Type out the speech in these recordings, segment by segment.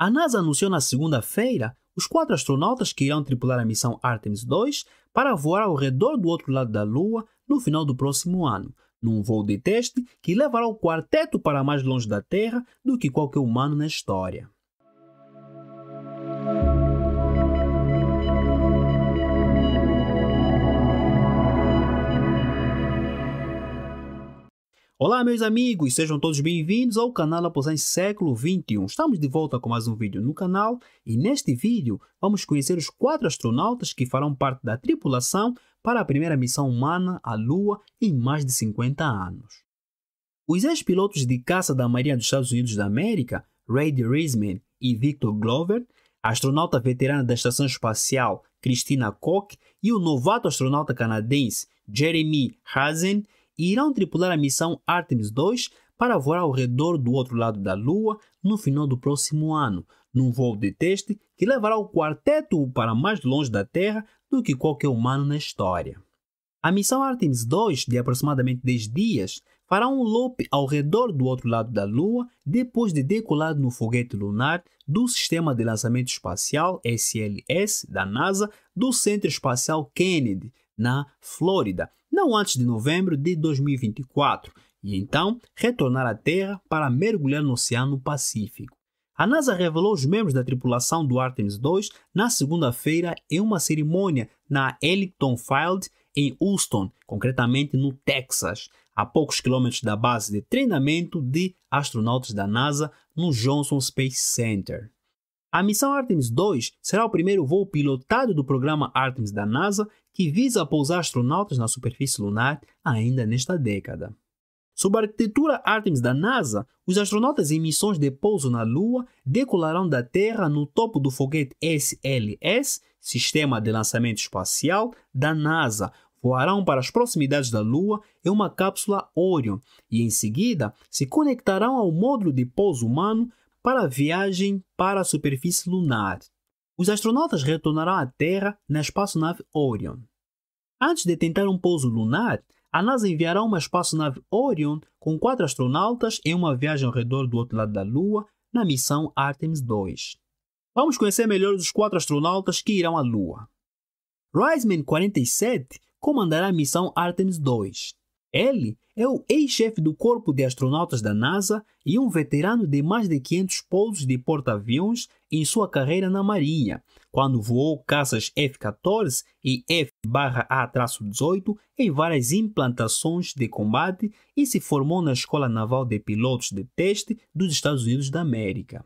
A NASA anunciou na segunda-feira os quatro astronautas que irão tripular a missão Artemis 2 para voar ao redor do outro lado da Lua no final do próximo ano, num voo de teste que levará o quarteto para mais longe da Terra do que qualquer humano na história. Olá, meus amigos, sejam todos bem-vindos ao canal Aposães Século XXI. Estamos de volta com mais um vídeo no canal e neste vídeo vamos conhecer os quatro astronautas que farão parte da tripulação para a primeira missão humana à Lua em mais de 50 anos. Os ex-pilotos de caça da Marinha dos Estados Unidos da América, Ray Reisman e Victor Glover, a astronauta veterana da Estação Espacial Christina Koch e o novato astronauta canadense Jeremy Hazen e irão tripular a missão Artemis 2 para voar ao redor do outro lado da Lua no final do próximo ano, num voo de teste que levará o quarteto para mais longe da Terra do que qualquer humano na história. A missão Artemis 2, de aproximadamente 10 dias, fará um loop ao redor do outro lado da Lua depois de decolar no foguete lunar do Sistema de Lançamento Espacial SLS da NASA do Centro Espacial Kennedy, na Flórida, não antes de novembro de 2024, e então retornar à Terra para mergulhar no Oceano Pacífico. A NASA revelou os membros da tripulação do Artemis 2 na segunda-feira em uma cerimônia na Ellington Field em Houston, concretamente no Texas, a poucos quilômetros da base de treinamento de astronautas da NASA no Johnson Space Center. A missão Artemis 2 será o primeiro voo pilotado do programa Artemis da NASA, que visa pousar astronautas na superfície lunar ainda nesta década. Sob a arquitetura Artemis da NASA, os astronautas em missões de pouso na Lua decolarão da Terra no topo do foguete SLS, Sistema de Lançamento Espacial, da NASA. Voarão para as proximidades da Lua em uma cápsula Orion e, em seguida, se conectarão ao módulo de pouso humano para a viagem para a superfície lunar. Os astronautas retornarão à Terra na espaçonave Orion. Antes de tentar um pouso lunar, a NASA enviará uma espaçonave Orion com quatro astronautas em uma viagem ao redor do outro lado da Lua na missão Artemis 2. Vamos conhecer melhor os quatro astronautas que irão à Lua. Riseman 47 comandará a missão Artemis 2. Ele é o ex-chefe do Corpo de Astronautas da NASA e um veterano de mais de 500 pousos de porta-aviões em sua carreira na Marinha, quando voou caças F-14 e F-A-18 em várias implantações de combate e se formou na Escola Naval de Pilotos de Teste dos Estados Unidos da América.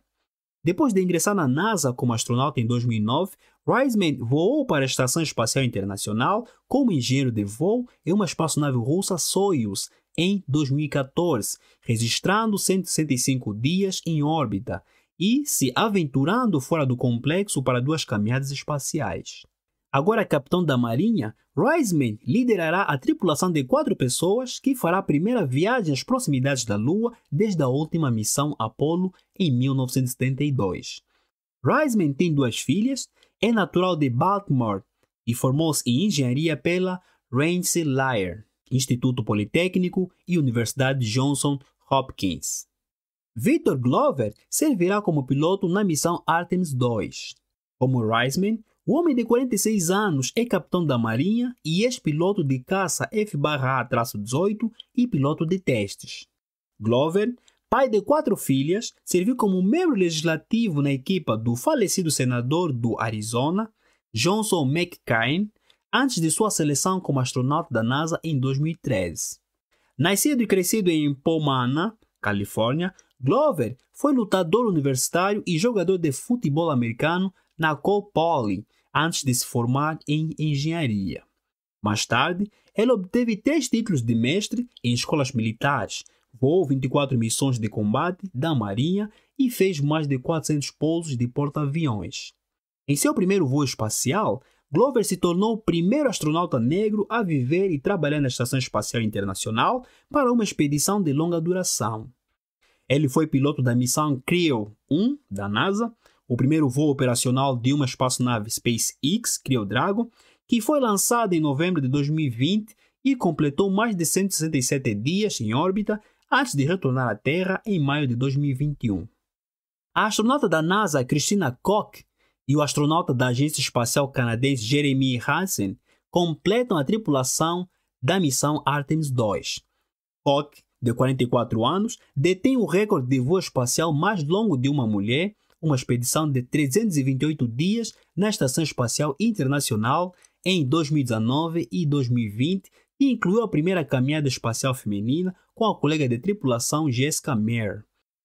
Depois de ingressar na NASA como astronauta em 2009, Reisman voou para a Estação Espacial Internacional como engenheiro de voo em uma espaçonave russa Soyuz, em 2014, registrando 165 dias em órbita e se aventurando fora do complexo para duas caminhadas espaciais. Agora capitão da Marinha, Reisman liderará a tripulação de quatro pessoas que fará a primeira viagem às proximidades da Lua desde a última missão Apollo em 1972. Reisman tem duas filhas, é natural de Baltimore e formou-se em engenharia pela Ramsey Lyer. Instituto Politécnico e Universidade Johnson Hopkins. Victor Glover servirá como piloto na missão Artemis II. Como Reisman, o homem de 46 anos é capitão da Marinha e ex-piloto de caça F-A-18 e piloto de testes. Glover, pai de quatro filhas, serviu como membro legislativo na equipa do falecido senador do Arizona, Johnson McCain, antes de sua seleção como astronauta da NASA em 2013. Nascido e crescido em Pomana, Califórnia, Glover foi lutador universitário e jogador de futebol americano na Cole Poly, antes de se formar em engenharia. Mais tarde, ele obteve três títulos de mestre em escolas militares, voou 24 missões de combate da Marinha e fez mais de 400 pousos de porta-aviões. Em seu primeiro voo espacial, Glover se tornou o primeiro astronauta negro a viver e trabalhar na Estação Espacial Internacional para uma expedição de longa duração. Ele foi piloto da missão Crew 1 da NASA, o primeiro voo operacional de uma espaçonave SpaceX, Crew Dragon, que foi lançada em novembro de 2020 e completou mais de 167 dias em órbita antes de retornar à Terra em maio de 2021. A astronauta da NASA, Christina Koch, e o astronauta da Agência Espacial Canadense Jeremy Hansen completam a tripulação da missão Artemis 2. Koch, de 44 anos, detém o recorde de voo espacial mais longo de uma mulher, uma expedição de 328 dias na Estação Espacial Internacional em 2019 e 2020, que incluiu a primeira caminhada espacial feminina com a colega de tripulação Jessica Meir.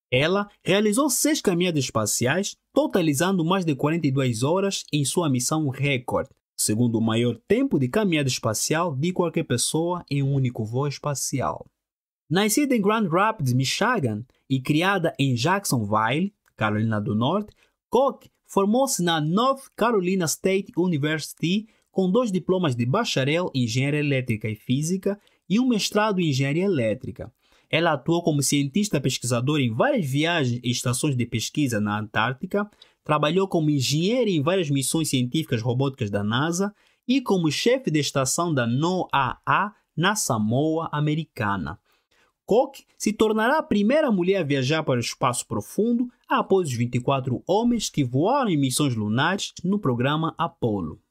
Ela realizou seis caminhadas espaciais, totalizando mais de 42 horas em sua missão recorde, segundo o maior tempo de caminhada espacial de qualquer pessoa em um único voo espacial. Nascida em Grand Rapids, Michigan, e criada em Jacksonville, Carolina do Norte, Koch formou-se na North Carolina State University com dois diplomas de bacharel em engenharia elétrica e física e um mestrado em engenharia elétrica. Ela atuou como cientista pesquisadora em várias viagens e estações de pesquisa na Antártica, trabalhou como engenheira em várias missões científicas robóticas da NASA e como chefe de estação da NOAA na Samoa Americana. Koch se tornará a primeira mulher a viajar para o espaço profundo após os 24 homens que voaram em missões lunares no programa Apollo.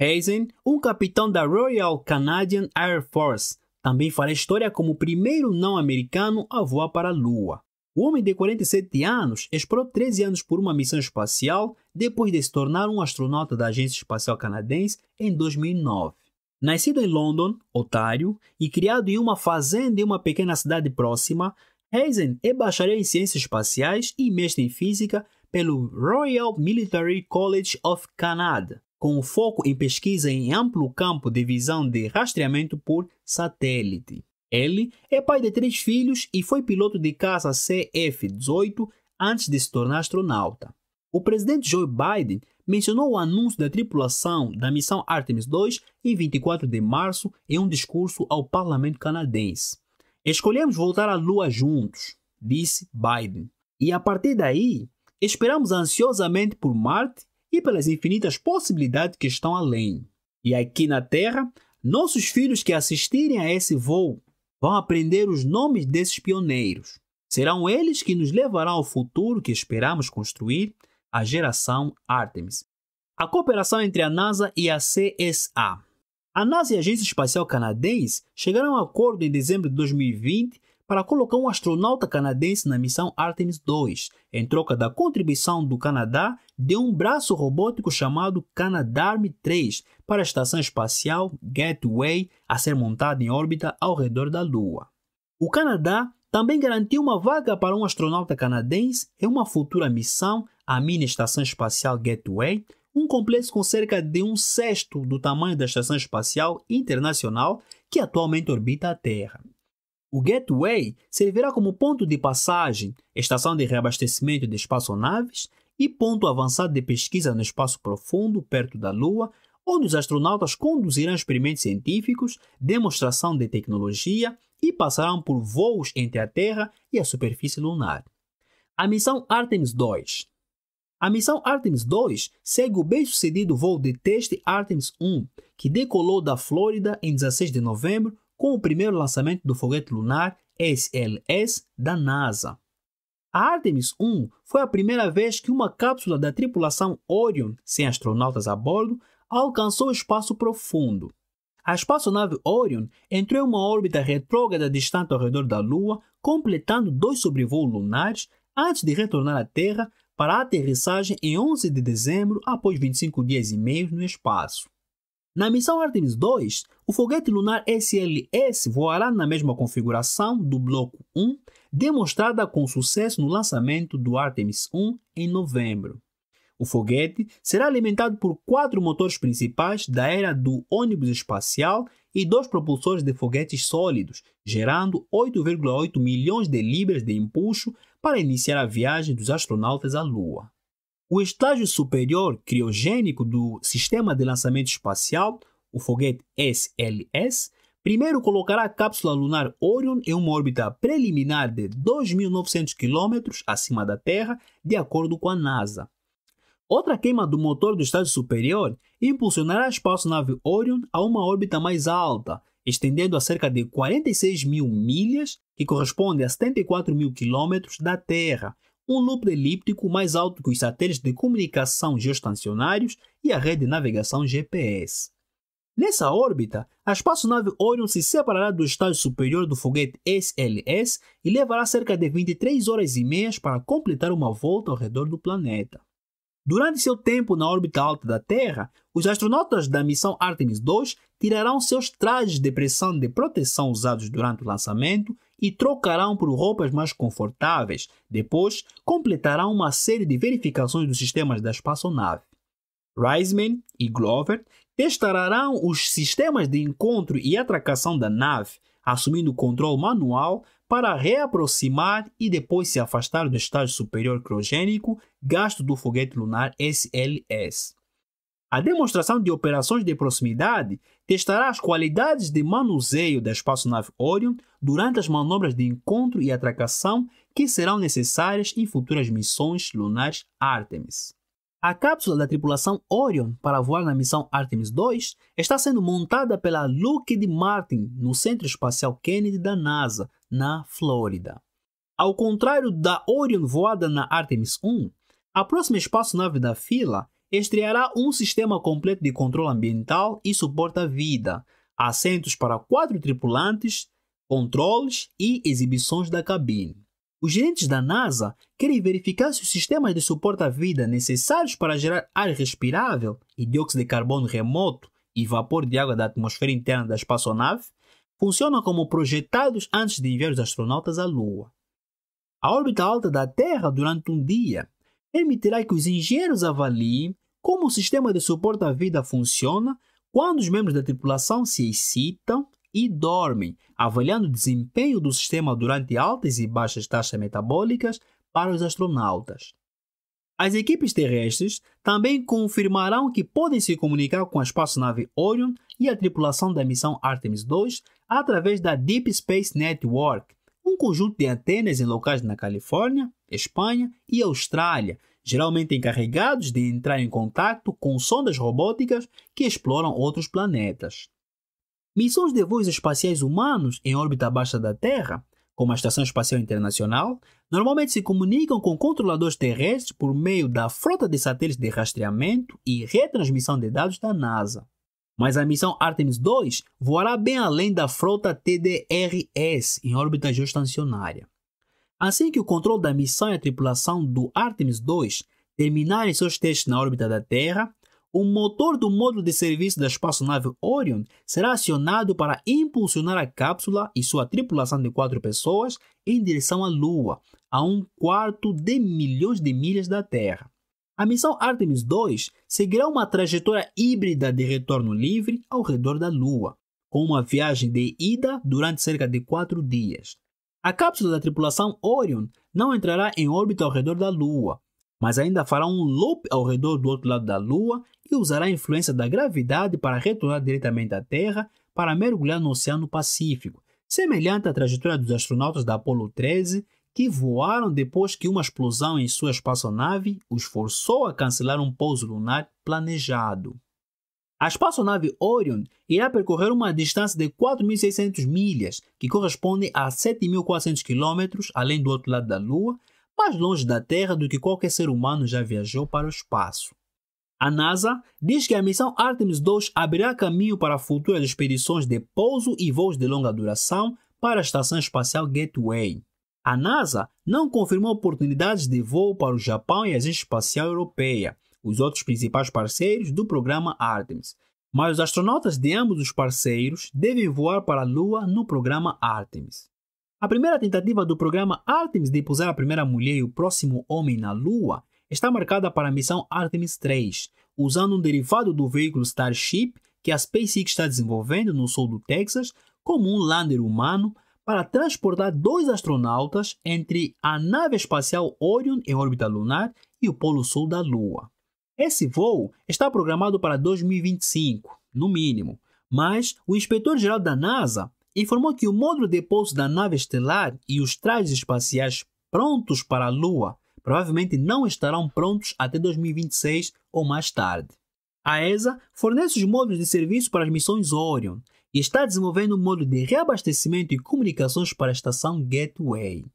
Hazen, um capitão da Royal Canadian Air Force, também fará história como o primeiro não-americano a voar para a Lua. O homem de 47 anos esperou 13 anos por uma missão espacial depois de se tornar um astronauta da Agência Espacial Canadense em 2009. Nascido em London, Ontário, e criado em uma fazenda em uma pequena cidade próxima, Hazen é bacharel em ciências espaciais e mestre em física pelo Royal Military College of Canada com foco em pesquisa em amplo campo de visão de rastreamento por satélite. Ele é pai de três filhos e foi piloto de caça CF-18 antes de se tornar astronauta. O presidente Joe Biden mencionou o anúncio da tripulação da missão Artemis 2 em 24 de março em um discurso ao parlamento canadense. Escolhemos voltar à Lua juntos, disse Biden. E a partir daí, esperamos ansiosamente por Marte e pelas infinitas possibilidades que estão além. E aqui na Terra, nossos filhos que assistirem a esse voo vão aprender os nomes desses pioneiros. Serão eles que nos levarão ao futuro que esperamos construir, a geração Artemis. A cooperação entre a NASA e a CSA. A NASA e a Agência Espacial Canadense chegaram a um acordo em dezembro de 2020 para colocar um astronauta canadense na missão Artemis 2, em troca da contribuição do Canadá de um braço robótico chamado Canadarm 3 para a estação espacial Gateway a ser montada em órbita ao redor da Lua. O Canadá também garantiu uma vaga para um astronauta canadense em uma futura missão à mini estação espacial Gateway, um complexo com cerca de um sexto do tamanho da Estação Espacial Internacional que atualmente orbita a Terra. O Gateway servirá como ponto de passagem, estação de reabastecimento de espaçonaves e ponto avançado de pesquisa no espaço profundo, perto da Lua, onde os astronautas conduzirão experimentos científicos, demonstração de tecnologia e passarão por voos entre a Terra e a superfície lunar. A missão Artemis 2 A missão Artemis 2 segue o bem-sucedido voo de teste Artemis 1, que decolou da Flórida em 16 de novembro com o primeiro lançamento do foguete lunar SLS da NASA. A Artemis 1 foi a primeira vez que uma cápsula da tripulação Orion, sem astronautas a bordo, alcançou o espaço profundo. A espaçonave Orion entrou em uma órbita retrógrada distante ao redor da Lua, completando dois sobrevoos lunares antes de retornar à Terra para a aterrissagem em 11 de dezembro, após 25 dias e meio no espaço. Na missão Artemis 2, o foguete lunar SLS voará na mesma configuração do bloco 1, demonstrada com sucesso no lançamento do Artemis 1 em novembro. O foguete será alimentado por quatro motores principais da era do ônibus espacial e dois propulsores de foguetes sólidos, gerando 8,8 milhões de libras de impulso para iniciar a viagem dos astronautas à Lua. O estágio superior criogênico do Sistema de Lançamento Espacial, o foguete SLS, primeiro colocará a cápsula lunar Orion em uma órbita preliminar de 2.900 km acima da Terra, de acordo com a NASA. Outra queima do motor do estágio superior impulsionará a espaçonave Orion a uma órbita mais alta, estendendo a cerca de 46 mil milhas, que corresponde a 74 mil quilômetros da Terra, um looper elíptico mais alto que os satélites de comunicação geoestacionários e a rede de navegação GPS. Nessa órbita, a espaçonave Orion se separará do estágio superior do foguete SLS e levará cerca de 23 horas e meias para completar uma volta ao redor do planeta. Durante seu tempo na órbita alta da Terra, os astronautas da missão Artemis 2 tirarão seus trajes de pressão de proteção usados durante o lançamento e trocarão por roupas mais confortáveis. Depois, completarão uma série de verificações dos sistemas da espaçonave. Reisman e Glover testarão os sistemas de encontro e atracação da nave, assumindo o controle manual para reaproximar e depois se afastar do estágio superior criogênico gasto do foguete lunar SLS. A demonstração de operações de proximidade testará as qualidades de manuseio da espaçonave Orion durante as manobras de encontro e atracação que serão necessárias em futuras missões lunares Artemis. A cápsula da tripulação Orion para voar na missão Artemis 2 está sendo montada pela Lockheed Martin no Centro Espacial Kennedy da NASA, na Flórida. Ao contrário da Orion voada na Artemis 1, a próxima espaçonave da fila estreará um sistema completo de controle ambiental e suporta à vida, assentos para quatro tripulantes, controles e exibições da cabine. Os gerentes da NASA querem verificar se os sistemas de suporte à vida necessários para gerar ar respirável e dióxido de carbono remoto e vapor de água da atmosfera interna da espaçonave funcionam como projetados antes de enviar os astronautas à Lua. A órbita alta da Terra durante um dia permitirá que os engenheiros avaliem como o sistema de suporte à vida funciona quando os membros da tripulação se excitam, e dormem, avaliando o desempenho do sistema durante altas e baixas taxas metabólicas para os astronautas. As equipes terrestres também confirmarão que podem se comunicar com a espaçonave Orion e a tripulação da missão Artemis 2 através da Deep Space Network, um conjunto de antenas em locais na Califórnia, Espanha e Austrália, geralmente encarregados de entrar em contato com sondas robóticas que exploram outros planetas. Missões de voos espaciais humanos em órbita baixa da Terra, como a Estação Espacial Internacional, normalmente se comunicam com controladores terrestres por meio da frota de satélites de rastreamento e retransmissão de dados da NASA. Mas a missão Artemis 2 voará bem além da frota TDRS em órbita geostacionária. Assim que o controle da missão e a tripulação do Artemis 2 terminarem seus testes na órbita da Terra, o motor do módulo de serviço da espaçonave Orion será acionado para impulsionar a cápsula e sua tripulação de quatro pessoas em direção à Lua, a um quarto de milhões de milhas da Terra. A missão Artemis 2 seguirá uma trajetória híbrida de retorno livre ao redor da Lua, com uma viagem de ida durante cerca de quatro dias. A cápsula da tripulação Orion não entrará em órbita ao redor da Lua, mas ainda fará um loop ao redor do outro lado da Lua e usará a influência da gravidade para retornar diretamente à Terra para mergulhar no Oceano Pacífico, semelhante à trajetória dos astronautas da Apollo 13 que voaram depois que uma explosão em sua espaçonave os forçou a cancelar um pouso lunar planejado. A espaçonave Orion irá percorrer uma distância de 4.600 milhas, que corresponde a 7.400 km, além do outro lado da Lua, mais longe da Terra do que qualquer ser humano já viajou para o espaço. A NASA diz que a missão Artemis 2 abrirá caminho para futuras expedições de pouso e voos de longa duração para a Estação Espacial Gateway. A NASA não confirmou oportunidades de voo para o Japão e a Agência Espacial Europeia, os outros principais parceiros do programa Artemis, mas os astronautas de ambos os parceiros devem voar para a Lua no programa Artemis. A primeira tentativa do programa Artemis de pousar a primeira mulher e o próximo homem na Lua está marcada para a missão Artemis 3, usando um derivado do veículo Starship que a SpaceX está desenvolvendo no sul do Texas como um lander humano para transportar dois astronautas entre a nave espacial Orion em órbita lunar e o polo sul da Lua. Esse voo está programado para 2025, no mínimo, mas o inspetor-geral da NASA informou que o módulo de pouso da nave estelar e os trajes espaciais prontos para a Lua provavelmente não estarão prontos até 2026 ou mais tarde. A ESA fornece os módulos de serviço para as missões Orion e está desenvolvendo um módulo de reabastecimento e comunicações para a estação Gateway.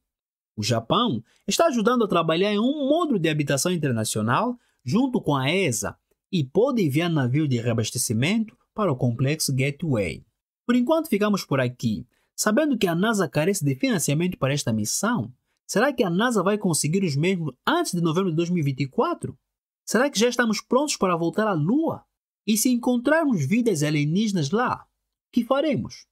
O Japão está ajudando a trabalhar em um módulo de habitação internacional junto com a ESA e pode enviar navios de reabastecimento para o complexo Gateway. Por enquanto ficamos por aqui. Sabendo que a NASA carece de financiamento para esta missão, será que a NASA vai conseguir os mesmos antes de novembro de 2024? Será que já estamos prontos para voltar à Lua? E se encontrarmos vidas alienígenas lá, o que faremos?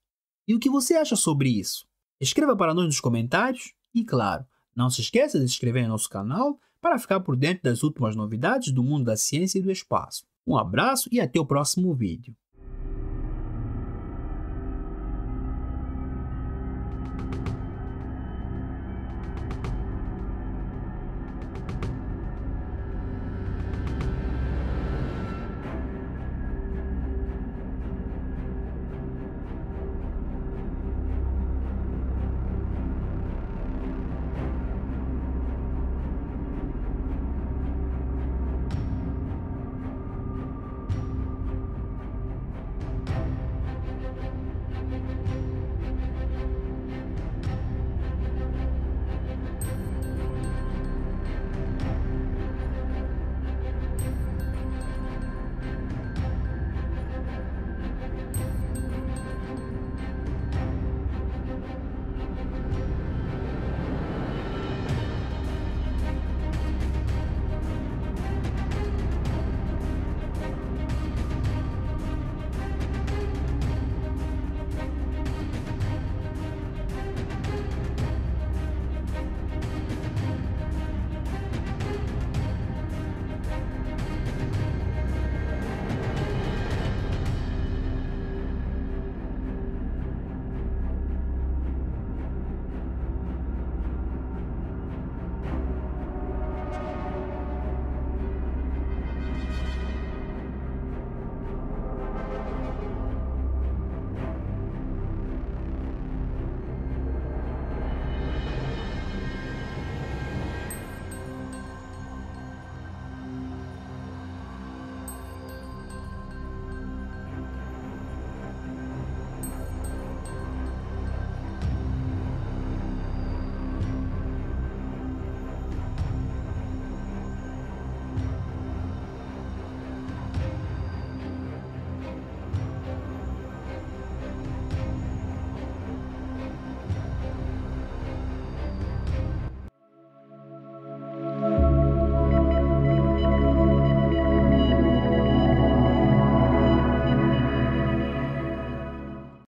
E o que você acha sobre isso? Escreva para nós nos comentários e, claro, não se esqueça de se inscrever em nosso canal para ficar por dentro das últimas novidades do mundo da ciência e do espaço. Um abraço e até o próximo vídeo.